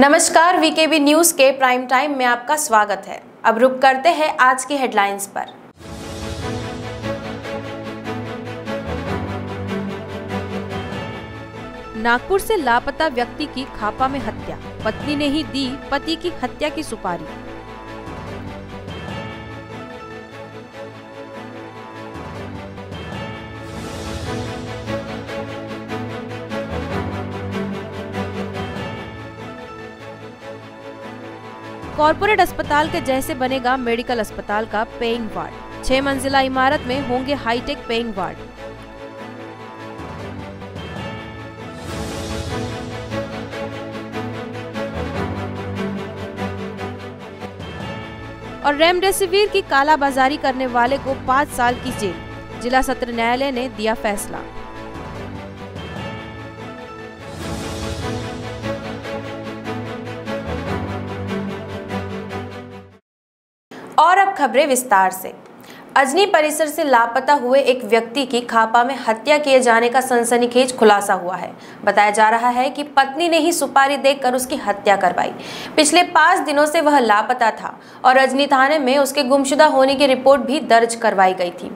नमस्कार VKB news के prime time में आपका स्वागत है अब रुक करते हैं आज की हेडलाइंस पर नागपुर से लापता व्यक्ति की खापा में हत्या पत्नी ने ही दी पति की हत्या की सुपारी कॉरपोरेट अस्पताल के जैसे बनेगा मेडिकल अस्पताल का पेइंग वार्ड छह मंजिला इमारत में होंगे हाईटेक पेइंग वार्ड और रेमडेसिविर की कालाबाजारी करने वाले को पाँच साल की जेल जिला सत्र न्यायालय ने दिया फैसला खबरें विस्तार से अजनी परिसर से लापता हुए एक व्यक्ति की खापा में हत्या किए जाने का सनसनीखेज खुलासा हुआ है बताया जा रहा है कि पत्नी ने ही सुपारी देखकर उसकी हत्या करवाई पिछले पाँच दिनों से वह लापता था और अजनी थाने में उसके गुमशुदा होने की रिपोर्ट भी दर्ज करवाई गई थी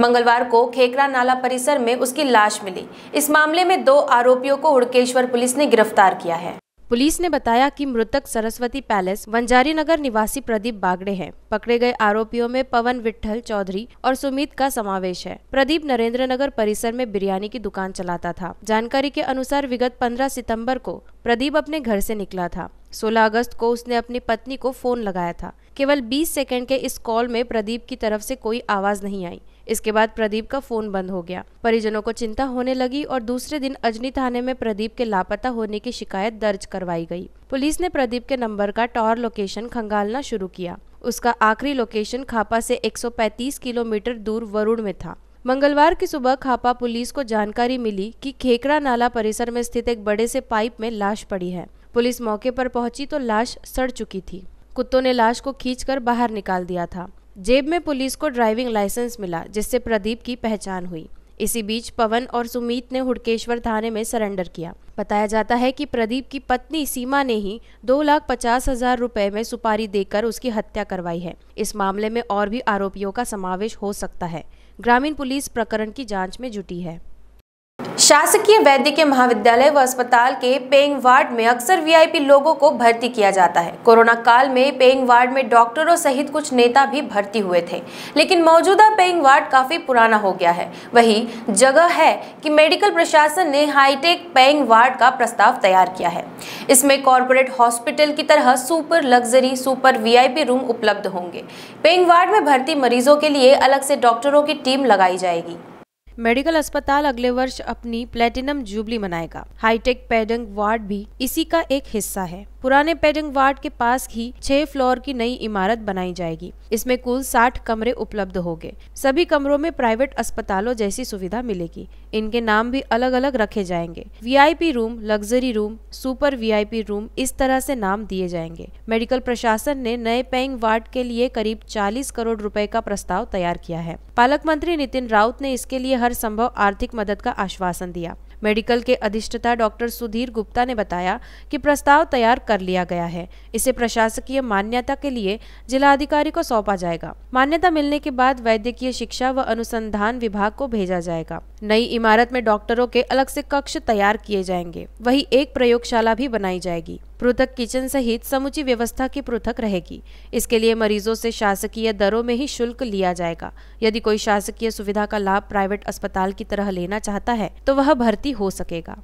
मंगलवार को खेकरा नाला परिसर में उसकी लाश मिली इस मामले में दो आरोपियों को हुड़केश्वर पुलिस ने गिरफ्तार किया है पुलिस ने बताया कि मृतक सरस्वती पैलेस वंजारी नगर निवासी प्रदीप बागड़े हैं पकड़े गए आरोपियों में पवन विठल चौधरी और सुमित का समावेश है प्रदीप नरेंद्र नगर परिसर में बिरयानी की दुकान चलाता था जानकारी के अनुसार विगत 15 सितंबर को प्रदीप अपने घर से निकला था 16 अगस्त को उसने अपनी पत्नी को फोन लगाया था केवल 20 सेकंड के इस कॉल में प्रदीप की तरफ से कोई आवाज नहीं आई इसके बाद प्रदीप का फोन बंद हो गया परिजनों को चिंता होने लगी और दूसरे दिन अजनी थाने में प्रदीप के लापता होने की शिकायत दर्ज करवाई गई पुलिस ने प्रदीप के नंबर का टॉर लोकेशन खंगालना शुरू किया उसका आखिरी लोकेशन खापा से 135 किलोमीटर दूर वरुण में था मंगलवार की सुबह खापा पुलिस को जानकारी मिली कि खेकड़ा नाला परिसर में स्थित एक बड़े से पाइप में लाश पड़ी है पुलिस मौके पर पहुंची तो लाश सड़ चुकी थी कुत्तों ने लाश को खींचकर बाहर निकाल दिया था जेब में पुलिस को ड्राइविंग लाइसेंस मिला जिससे प्रदीप की पहचान हुई इसी बीच पवन और सुमित ने हुडकेश्वर थाने में सरेंडर किया बताया जाता है कि प्रदीप की पत्नी सीमा ने ही दो लाख पचास हजार रूपए में सुपारी देकर उसकी हत्या करवाई है इस मामले में और भी आरोपियों का समावेश हो सकता है ग्रामीण पुलिस प्रकरण की जांच में जुटी है शासकीय वैद्यकीय महाविद्यालय व अस्पताल के पेइंग वार्ड में अक्सर वीआईपी लोगों को भर्ती किया जाता है कोरोना काल में पेइंग वार्ड में डॉक्टरों सहित कुछ नेता भी भर्ती हुए थे लेकिन मौजूदा पेइंग वार्ड काफी पुराना हो गया है वही जगह है कि मेडिकल प्रशासन ने हाईटेक पेइंग वार्ड का प्रस्ताव तैयार किया है इसमें कॉरपोरेट हॉस्पिटल की तरह super luxury super VIP room उपलब्ध होंगे पेइंग वार्ड में भर्ती मरीजों के लिए अलग से डॉक्टरों की टीम लगाई जाएगी मेडिकल अस्पताल अगले वर्ष अपनी प्लेटिनम जुबली मनाएगा हाईटेक पेडंग वार्ड भी इसी का एक हिस्सा है पुराने पेडिंग वार्ड के पास ही छह फ्लोर की नई इमारत बनाई जाएगी इसमें कुल साठ कमरे उपलब्ध होंगे सभी कमरों में प्राइवेट अस्पतालों जैसी सुविधा मिलेगी इनके नाम भी अलग अलग रखे जाएंगे VIP room luxury room super VIP room इस तरह से नाम दिए जाएंगे मेडिकल प्रशासन ने नए पेइंग वार्ड के लिए करीब 40 करोड़ रुपए का प्रस्ताव तैयार किया है पालक मंत्री नितिन राउत ने इसके लिए हर संभव आर्थिक मदद का आश्वासन दिया मेडिकल के अधिष्ठता डॉक्टर सुधीर गुप्ता ने बताया कि प्रस्ताव तैयार कर लिया गया है इसे प्रशासकीय मान्यता के लिए जिलाधिकारी को सौंपा जाएगा मान्यता मिलने के बाद वैद्यकीय शिक्षा व अनुसंधान विभाग को भेजा जाएगा नई इमारत में डॉक्टरों के अलग से कक्ष तैयार किए जाएंगे वही एक प्रयोगशाला भी बनाई जाएगी पृथक किचन सहित समुची व्यवस्था की पृथक रहेगी इसके लिए मरीजों से शासकीय दरों में ही शुल्क लिया जाएगा यदि कोई शासकीय सुविधा का लाभ प्राइवेट अस्पताल की तरह लेना चाहता है तो वह भर्ती हो सकेगा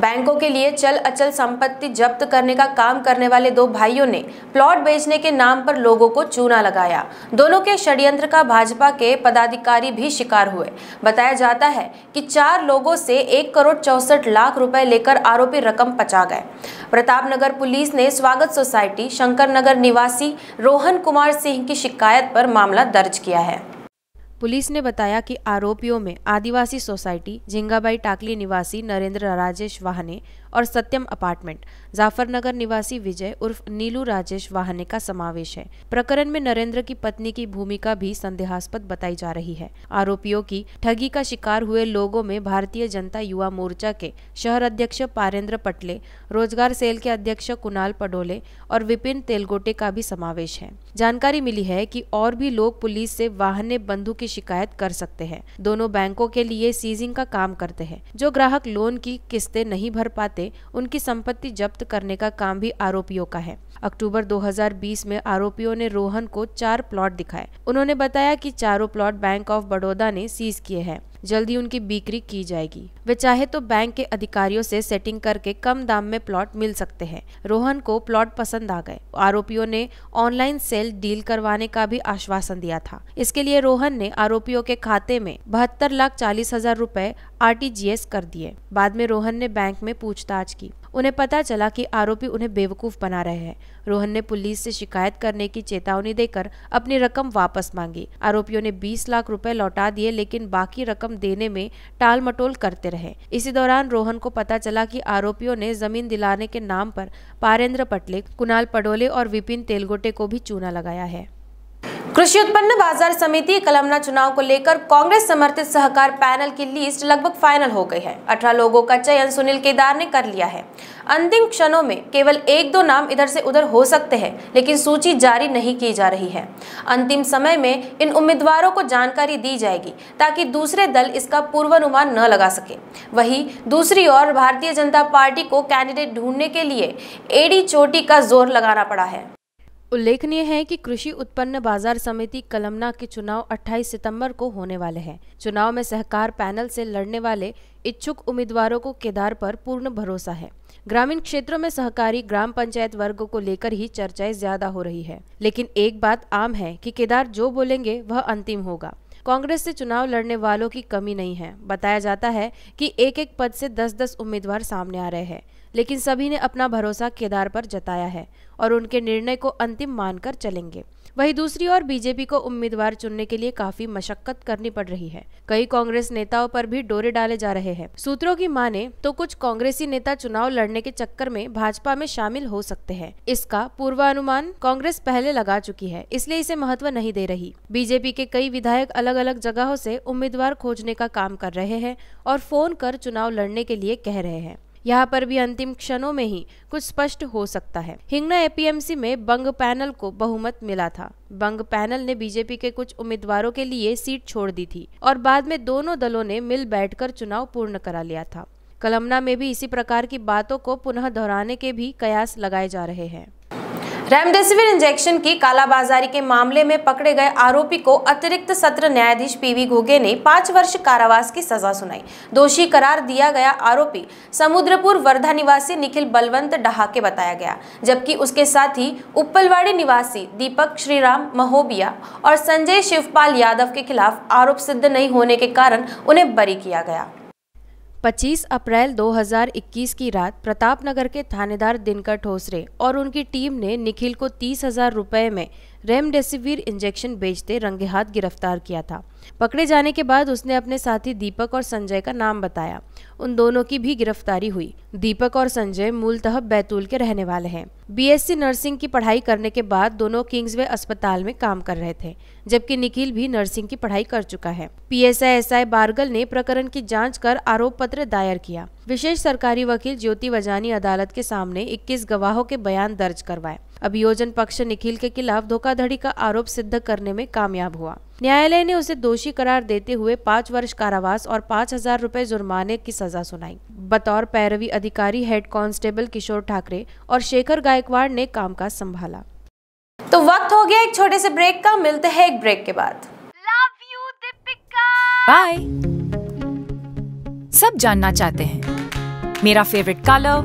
बैंकों के लिए चल अचल संपत्ति जब्त करने का काम करने वाले दो भाइयों ने प्लॉट बेचने के नाम पर लोगों को चूना लगाया दोनों के षड्यंत्र का भाजपा के पदाधिकारी भी शिकार हुए बताया जाता है कि चार लोगों से एक करोड़ चौसठ लाख रुपए लेकर आरोपी रकम पचा गए प्रतापनगर पुलिस ने स्वागत सोसाइटी शंकर नगर निवासी रोहन कुमार सिंह की शिकायत पर मामला दर्ज किया है पुलिस ने बताया कि आरोपियों में आदिवासी सोसाइटी झिंगाबाई टाकली निवासी नरेंद्र राजेश वाहने और सत्यम अपार्टमेंट जाफरनगर निवासी विजय उर्फ नीलू राजेश वाहने का समावेश है प्रकरण में नरेंद्र की पत्नी की भूमिका भी संदेहास्पद बताई जा रही है आरोपियों की ठगी का शिकार हुए लोगों में भारतीय जनता युवा मोर्चा के शहर अध्यक्ष पारेंद्र पटले रोजगार सेल के अध्यक्ष कुणाल पडोले और विपिन तेलगोटे का भी समावेश है जानकारी मिली है की और भी लोग पुलिस से वाहने बंधु की शिकायत कर सकते हैं दोनों बैंकों के लिए सीजिंग का काम करते हैं जो ग्राहक लोन की किस्तें नहीं भर पाते बनाते उनकी संपत्ति जब्त करने का काम भी आरोपियों का है अक्टूबर 2020 में आरोपियों ने रोहन को चार प्लॉट दिखाए उन्होंने बताया कि चारों प्लॉट बैंक ऑफ बड़ौदा ने सीज किए हैं जल्दी उनकी बिक्री की जाएगी वे चाहे तो बैंक के अधिकारियों से सेटिंग करके कम दाम में प्लॉट मिल सकते हैं रोहन को प्लॉट पसंद आ गए आरोपियों ने ऑनलाइन सेल डील करवाने का भी आश्वासन दिया था इसके लिए रोहन ने आरोपियों के खाते में बहत्तर लाख चालीस हजार रूपए आर कर दिए बाद में रोहन ने बैंक में पूछताछ की उन्हें पता चला कि आरोपी उन्हें बेवकूफ़ बना रहे हैं रोहन ने पुलिस से शिकायत करने की चेतावनी देकर अपनी रकम वापस मांगी आरोपियों ने 20 लाख रुपए लौटा दिए लेकिन बाकी रकम देने में टाल मटोल करते रहे इसी दौरान रोहन को पता चला कि आरोपियों ने जमीन दिलाने के नाम पर पारेंद्र पटले कुणाल पडोले और विपिन तेलगोटे को भी चूना लगाया है कृषि उत्पन्न बाजार समिति कलमना चुनाव को लेकर कांग्रेस समर्थित सहकार पैनल की लिस्ट लगभग फाइनल हो गई है अठारह लोगों का चयन सुनील केदार ने कर लिया है अंतिम क्षणों में केवल एक दो नाम इधर से उधर हो सकते हैं लेकिन सूची जारी नहीं की जा रही है अंतिम समय में इन उम्मीदवारों को जानकारी दी जाएगी ताकि दूसरे दल इसका पूर्वानुमान न लगा सके वही दूसरी ओर भारतीय जनता पार्टी को कैंडिडेट ढूंढने के लिए एडी चोटी का जोर लगाना पड़ा है उल्लेखनीय है कि कृषि उत्पन्न बाजार समिति कलमना के चुनाव 28 सितंबर को होने वाले हैं चुनाव में सहकार पैनल से लड़ने वाले इच्छुक उम्मीदवारों को केदार पर पूर्ण भरोसा है ग्रामीण क्षेत्रों में सहकारी ग्राम पंचायत वर्ग को लेकर ही चर्चाएं ज्यादा हो रही है लेकिन एक बात आम है कि केदार जो बोलेंगे वह अंतिम होगा कांग्रेस से चुनाव लड़ने वालों की कमी नहीं है बताया जाता है कि एक एक पद से दस दस उम्मीदवार सामने आ रहे हैं लेकिन सभी ने अपना भरोसा केदार पर जताया है और उनके निर्णय को अंतिम मानकर चलेंगे वहीं दूसरी ओर बीजेपी को उम्मीदवार चुनने के लिए काफी मशक्कत करनी पड़ रही है कई कांग्रेस नेताओं पर भी डोरे डाले जा रहे हैं सूत्रों की माने तो कुछ कांग्रेसी नेता चुनाव लड़ने के चक्कर में भाजपा में शामिल हो सकते हैं इसका पूर्वानुमान कांग्रेस पहले लगा चुकी है इसलिए इसे महत्व नहीं दे रही बीजेपी के कई विधायक अलग अलग जगहों से उम्मीदवार खोजने का काम कर रहे हैं और फोन कर चुनाव लड़ने के लिए कह रहे हैं यहाँ पर भी अंतिम क्षणों में ही कुछ स्पष्ट हो सकता है हिंगना एपीएमसी में बंग पैनल को बहुमत मिला था बंग पैनल ने बीजेपी के कुछ उम्मीदवारों के लिए सीट छोड़ दी थी और बाद में दोनों दलों ने मिल बैठकर चुनाव पूर्ण करा लिया था कलमना में भी इसी प्रकार की बातों को पुनः दोहराने के भी कयास लगाए जा रहे हैं रेमडेसिविर इंजेक्शन की कालाबाजारी के मामले में पकड़े गए आरोपी को अतिरिक्त सत्र न्यायाधीश पीवी घोगे ने पाँच वर्ष कारावास की सजा सुनाई दोषी करार दिया गया आरोपी समुद्रपुर वर्धा निवासी निखिल बलवंत डहाके बताया गया जबकि उसके साथ ही उपलवाड़ी निवासी दीपक श्रीराम महोबिया और संजय शिवपाल यादव के खिलाफ आरोप सिद्ध नहीं होने के कारण उन्हें बरी किया गया 25 अप्रैल 2021 की रात प्रतापनगर के थानेदार दिनकर ठोसरे और उनकी टीम ने निखिल को तीस हजार रुपये में रेमडेसिविर इंजेक्शन बेचते रंगे हाथ गिरफ्तार किया था पकड़े जाने के बाद उसने अपने साथी दीपक और संजय का नाम बताया उन दोनों की भी गिरफ्तारी हुई दीपक और संजय मूलतः बैतूल के रहने वाले हैं बीएससी नर्सिंग की पढ़ाई करने के बाद दोनों किंग्सवे अस्पताल में काम कर रहे थे जबकि निखिल भी नर्सिंग की पढ़ाई कर चुका है पीएसआई एसआई बारगल ने प्रकरण की जांच कर आरोप पत्र दायर किया विशेष सरकारी वकील ज्योति वजानी अदालत के सामने 21 गवाहों के बयान दर्ज करवाए अभियोजन पक्ष निखिल के खिलाफ धोखाधड़ी का आरोप सिद्ध करने में कामयाब हुआ न्यायालय ने उसे दोषी करार देते हुए पाँच वर्ष कारावास और पाँच हजार रूपए जुर्माने की सजा सुनाई बतौर पैरवी अधिकारी हेड कांस्टेबल किशोर ठाकरे और शेखर गायकवाड़ ने काम का संभाला तो वक्त हो गया एक छोटे से ब्रेक का मिलते हैं एक ब्रेक के बाद बाय सब जानना चाहते हैं मेरा favourite colour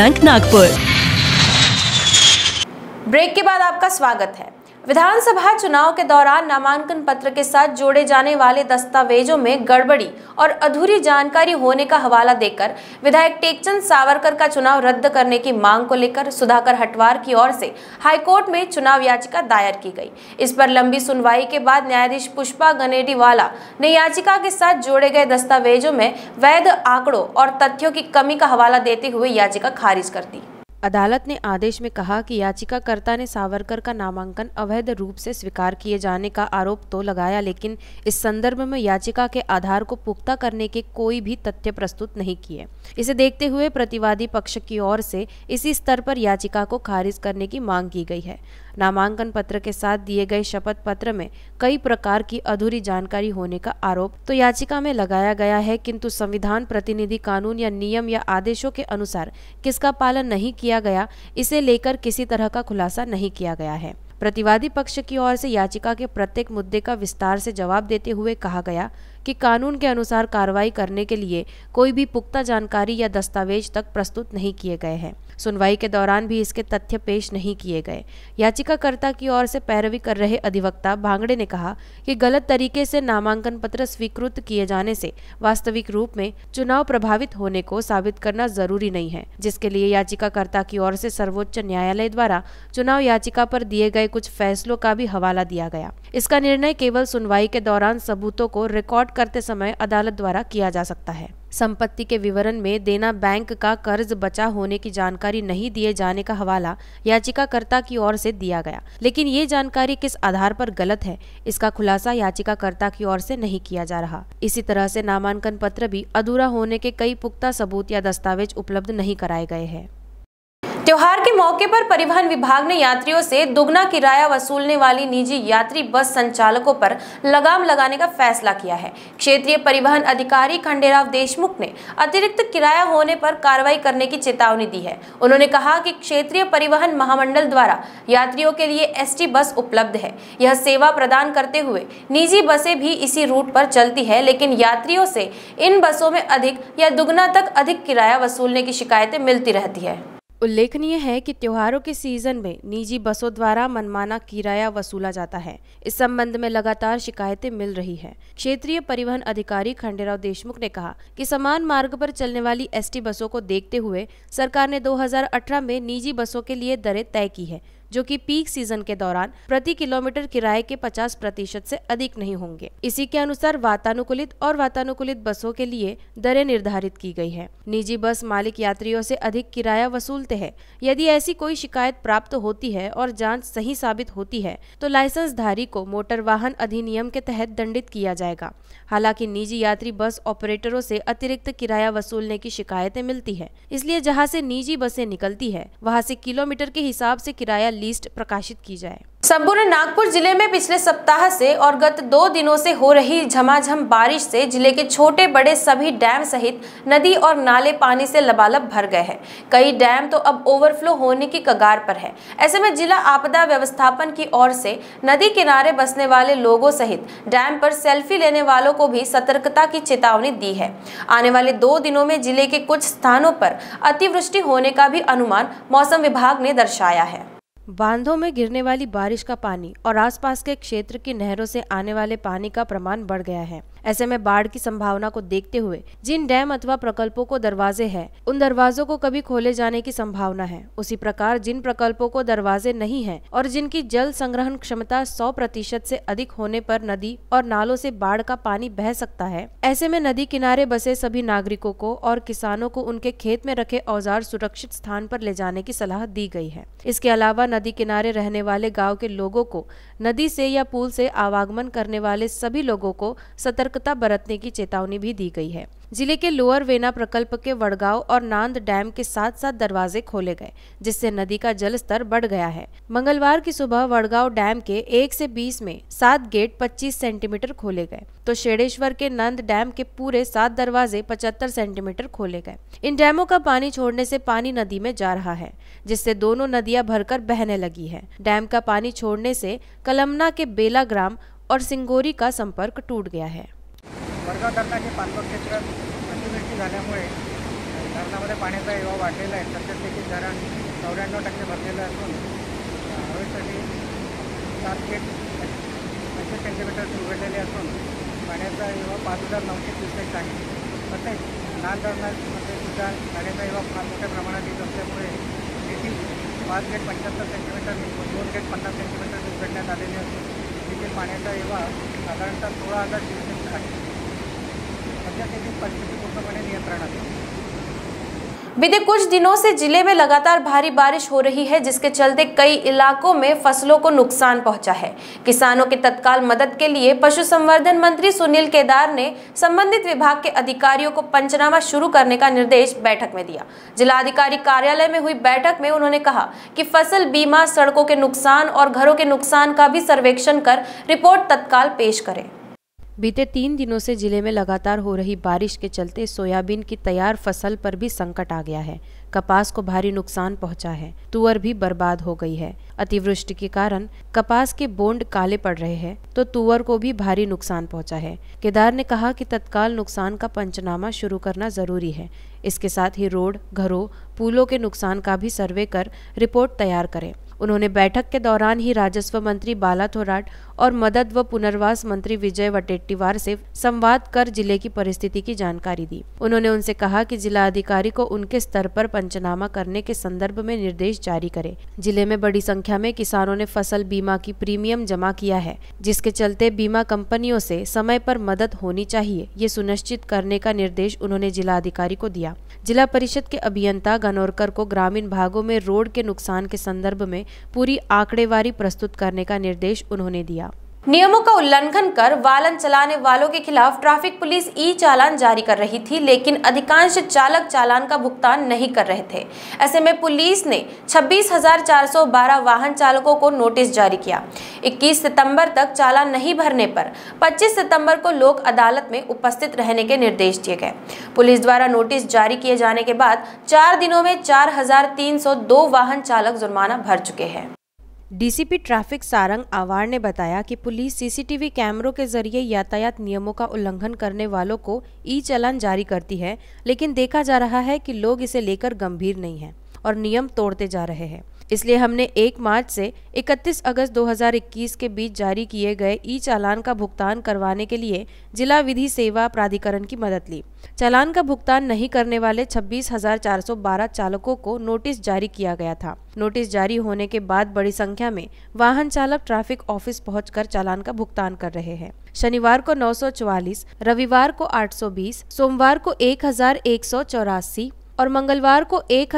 bank Nagpur break के बाद आपका स्वागत है विधानसभा चुनाव के दौरान नामांकन पत्र के साथ जोड़े जाने वाले दस्तावेजों में गड़बड़ी और अधूरी जानकारी होने का हवाला देकर विधायक टेकचंद सावरकर का चुनाव रद्द करने की मांग को लेकर सुधाकर हटवार की ओर से हाईकोर्ट में चुनाव याचिका दायर की गई इस पर लंबी सुनवाई के बाद न्यायाधीश पुष्पा गनेडीवाला ने याचिका के साथ जोड़े गए दस्तावेजों में वैध आंकड़ों और तथ्यों की कमी का हवाला देते हुए याचिका खारिज कर दी अदालत ने आदेश में कहा कि याचिकाकर्ता ने सावरकर का नामांकन अवैध रूप से स्वीकार किए जाने का आरोप तो लगाया लेकिन इस संदर्भ में याचिका के आधार को पुख्ता करने के कोई भी तथ्य प्रस्तुत नहीं किए इसे देखते हुए प्रतिवादी पक्ष की ओर से इसी स्तर पर याचिका को खारिज करने की मांग की गई है नामांकन पत्र के साथ दिए गए शपथ पत्र में कई प्रकार की अधूरी जानकारी होने का आरोप तो याचिका में लगाया गया है किंतु संविधान प्रतिनिधि कानून या नियम या आदेशों के अनुसार किसका पालन नहीं किया गया इसे लेकर किसी तरह का खुलासा नहीं किया गया है प्रतिवादी पक्ष की ओर से याचिका के प्रत्येक मुद्दे का विस्तार से जवाब देते हुए कहा गया कि कानून के अनुसार कार्रवाई करने के लिए कोई भी पुख्ता जानकारी या दस्तावेज तक प्रस्तुत नहीं किए गए हैं सुनवाई के दौरान भी इसके तथ्य पेश नहीं किए गए याचिकाकर्ता की ओर से पैरवी कर रहे अधिवक्ता भांगड़े ने कहा कि गलत तरीके से नामांकन पत्र स्वीकृत किए जाने से वास्तविक रूप में चुनाव प्रभावित होने को साबित करना जरूरी नहीं है जिसके लिए याचिकाकर्ता की ओर से सर्वोच्च न्यायालय द्वारा चुनाव याचिका पर दिए गए कुछ फैसलों का भी हवाला दिया गया इसका निर्णय केवल सुनवाई के दौरान सबूतों को रिकॉर्ड करते समय अदालत द्वारा किया जा सकता है संपत्ति के विवरण में देना बैंक का कर्ज बचा होने की जानकारी नहीं दिए जाने का हवाला याचिकाकर्ता की ओर से दिया गया लेकिन ये जानकारी किस आधार पर गलत है इसका खुलासा याचिकाकर्ता की ओर से नहीं किया जा रहा इसी तरह से नामांकन पत्र भी अधूरा होने के कई पुख्ता सबूत या दस्तावेज उपलब्ध नहीं कराए गए हैं त्योहार के मौके पर परिवहन विभाग ने यात्रियों से दुगना किराया वसूलने वाली निजी यात्री बस संचालकों पर लगाम लगाने का फैसला किया है क्षेत्रीय परिवहन अधिकारी खंडेराव देशमुख ने अतिरिक्त किराया होने पर कार्रवाई करने की चेतावनी दी है उन्होंने कहा कि क्षेत्रीय परिवहन महामंडल द्वारा यात्रियों के लिए एस बस उपलब्ध है यह सेवा प्रदान करते हुए निजी बसें भी इसी रूट पर चलती है लेकिन यात्रियों से इन बसों में अधिक या दुगना तक अधिक किराया वसूलने की शिकायतें मिलती रहती है उल्लेखनीय है कि त्योहारों के सीजन में निजी बसों द्वारा मनमाना किराया वसूला जाता है इस संबंध में लगातार शिकायतें मिल रही है क्षेत्रीय परिवहन अधिकारी खंडेराव देशमुख ने कहा कि समान मार्ग पर चलने वाली एसटी बसों को देखते हुए सरकार ने 2018 में निजी बसों के लिए दरें तय की है जो कि पीक सीजन के दौरान प्रति किलोमीटर किराए के 50 प्रतिशत से अधिक नहीं होंगे इसी के अनुसार वातानुकूलित और वातानुकूलित बसों के लिए दरें निर्धारित की गई है निजी बस मालिक यात्रियों से अधिक किराया वसूलते हैं यदि ऐसी कोई शिकायत प्राप्त होती है और जाँच सही साबित होती है तो लाइसेंस धारी को मोटर वाहन अधिनियम के तहत दंडित किया जाएगा हालांकि निजी यात्री बस ऑपरेटरों से अतिरिक्त किराया वसूलने की शिकायतें मिलती है इसलिए जहाँ से निजी बसें निकलती है वहाँ से किलोमीटर के हिसाब से किराया लिस्ट प्रकाशित की जाए संपूर्ण नागपुर जिले में पिछले सप्ताह से और गत दो दिनों से हो रही झमाझम बारिश से जिले के छोटे बड़े सभी डैम सहित नदी और नाले पानी से लबालब भर गए हैं कई डैम तो अब ओवरफ्लो होने की कगार पर है ऐसे में जिला आपदा व्यवस्थापन की ओर से नदी किनारे बसने वाले लोगों सहित डैम पर सेल्फी लेने वालों को भी सतर्कता की चेतावनी दी है आने वाले दो दिनों में जिले के कुछ स्थानों पर अतिवृष्टि होने का भी अनुमान मौसम विभाग ने दर्शाया है बांधों में गिरने वाली बारिश का पानी और आसपास के क्षेत्र की नहरों से आने वाले पानी का प्रमाण बढ़ गया है ऐसे में बाढ़ की संभावना को देखते हुए जिन डैम अथवा प्रकल्पों को दरवाजे हैं उन दरवाजों को कभी खोले जाने की संभावना है उसी प्रकार जिन प्रकल्पों को दरवाजे नहीं है और जिनकी जल संग्रहण क्षमता सौ प्रतिशत से अधिक होने पर नदी और नालों से बाढ़ का पानी बह सकता है ऐसे में नदी किनारे बसे सभी नागरिकों को और किसानों को उनके खेत में रखे औजार सुरक्षित स्थान पर ले जाने की सलाह दी गई है इसके अलावा नदी किनारे रहने वाले गाँव के लोगों को नदी से या पुल से आवागमन करने वाले सभी लोगों को सतर्क सतर्कता बरतने की चेतावनी भी दी गई है जिले के लोअर वेना प्रकल्प के वड़गांव और नांद डैम के साथ साथ दरवाजे खोले गए जिससे नदी का जल स्तर बढ़ गया है मंगलवार की सुबह वड़गांव डैम के एक से बीस में सात गेट पच्चीस सेंटीमीटर खोले गए तो शेडेश्वर के नंद डैम के पूरे सात दरवाजे पचहत्तर सेंटीमीटर खोले गए इन डैमों का पानी छोड़ने से पानी नदी में जा रहा है जिससे दोनों नदियां भरकर बहने लगी है डैम का पानी छोड़ने से कलमना के बेला ग्राम और सिंगोरी का संपर्क टूट गया है वरगाव धरणाचे पालघर क्षेत्र अतिवृष्टी झाल्यामुळे धरणामध्ये पाण्याचा एवढा वाढलेला आहे तसेच देखील धरण चौऱ्याण्णव टक्के भरलेलं असून हवेसाठी सात गेट पंचवीस सेंटीमीटर उघडलेले असून पाण्याचा एवा पाच हजार नऊशे क्युसेक्स आहे तसेच लहान धरणामध्ये सुद्धा पाण्याचा एवा फार मोठ्या प्रमाणात येत असल्यामुळे देखील पाच गेट पंच्याहत्तर सेंटीमीटर दोन गेट पन्नास सेंटीमीटर उघडण्यात आलेले असून येथील पाण्याचा एवा साधारणतः सोळा हजार बीते कुछ दिनों से जिले में लगातार भारी बारिश हो रही है जिसके चलते कई इलाकों में फसलों को नुकसान पहुंचा है किसानों के तत्काल मदद के लिए पशु संवर्धन मंत्री सुनील केदार ने संबंधित विभाग के अधिकारियों को पंचनामा शुरू करने का निर्देश बैठक में दिया जिलाधिकारी कार्यालय में हुई बैठक में उन्होंने कहा की फसल बीमा सड़कों के नुकसान और घरों के नुकसान का भी सर्वेक्षण कर रिपोर्ट तत्काल पेश करें बीते तीन दिनों से जिले में लगातार हो रही बारिश के चलते सोयाबीन की तैयार फसल पर भी संकट आ गया है कपास को भारी नुकसान पहुंचा है तुअर भी बर्बाद हो गई है अतिवृष्टि के कारण कपास के बोंड काले पड़ रहे हैं तो तुअर को भी भारी नुकसान पहुंचा है केदार ने कहा कि तत्काल नुकसान का पंचनामा शुरू करना जरूरी है इसके साथ ही रोड घरों पुलों के नुकसान का भी सर्वे कर रिपोर्ट तैयार करें उन्होंने बैठक के दौरान ही राजस्व मंत्री बाला थोराट और मदद व पुनर्वास मंत्री विजय वटेट्टीवार से संवाद कर जिले की परिस्थिति की जानकारी दी उन्होंने उनसे कहा कि जिला अधिकारी को उनके स्तर पर पंचनामा करने के संदर्भ में निर्देश जारी करे जिले में बड़ी संख्या में किसानों ने फसल बीमा की प्रीमियम जमा किया है जिसके चलते बीमा कंपनियों से समय पर मदद होनी चाहिए ये सुनिश्चित करने का निर्देश उन्होंने जिला अधिकारी को दिया जिला परिषद के अभियंता गनोरकर को ग्रामीण भागों में रोड के नुकसान के संदर्भ में पूरी आंकड़ेवारी प्रस्तुत करने का निर्देश उन्होंने दिया नियमों का उल्लंघन कर वाहन चलाने वालों के खिलाफ ट्रैफिक पुलिस ई चालान जारी कर रही थी लेकिन अधिकांश चालक चालान का भुगतान नहीं कर रहे थे ऐसे में पुलिस ने 26,412 वाहन चालकों को नोटिस जारी किया 21 सितंबर तक चालान नहीं भरने पर 25 सितंबर को लोक अदालत में उपस्थित रहने के निर्देश दिए गए पुलिस द्वारा नोटिस जारी किए जाने के बाद चार दिनों में चार वाहन चालक जुर्माना भर चुके हैं डीसीपी ट्रैफिक सारंग आवार ने बताया कि पुलिस सीसीटीवी कैमरों के जरिए यातायात नियमों का उल्लंघन करने वालों को ई चलान जारी करती है लेकिन देखा जा रहा है कि लोग इसे लेकर गंभीर नहीं हैं और नियम तोड़ते जा रहे हैं इसलिए हमने 1 मार्च से 31 अगस्त 2021 के बीच जारी किए गए ई चालान का भुगतान करवाने के लिए जिला विधि सेवा प्राधिकरण की मदद ली चालान का भुगतान नहीं करने वाले 26,412 चालकों को नोटिस जारी किया गया था नोटिस जारी होने के बाद बड़ी संख्या में वाहन चालक ट्रैफिक ऑफिस पहुंचकर चालान का भुगतान कर रहे हैं शनिवार को नौ रविवार को आठ सोमवार को एक और मंगलवार को एक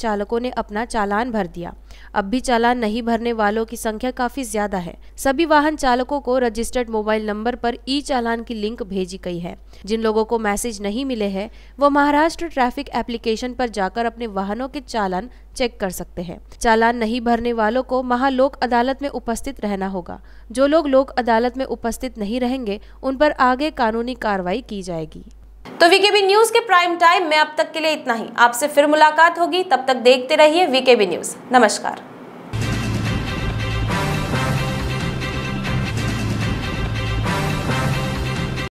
चालकों ने अपना चालान भर दिया अब भी चालान नहीं भरने वालों की संख्या काफी ज्यादा है सभी वाहन चालकों को रजिस्टर्ड मोबाइल नंबर पर ई चालान की लिंक भेजी गई है जिन लोगों को मैसेज नहीं मिले हैं वो महाराष्ट्र ट्रैफिक एप्लीकेशन पर जाकर अपने वाहनों के चालान चेक कर सकते हैं चालान नहीं भरने वालों को महालोक अदालत में उपस्थित रहना होगा जो लोग लोक अदालत में उपस्थित नहीं रहेंगे उन पर आगे कानूनी कार्रवाई की जाएगी तो वीकेबी न्यूज के प्राइम टाइम में अब तक के लिए इतना ही आपसे फिर मुलाकात होगी तब तक देखते रहिए वीकेबी न्यूज नमस्कार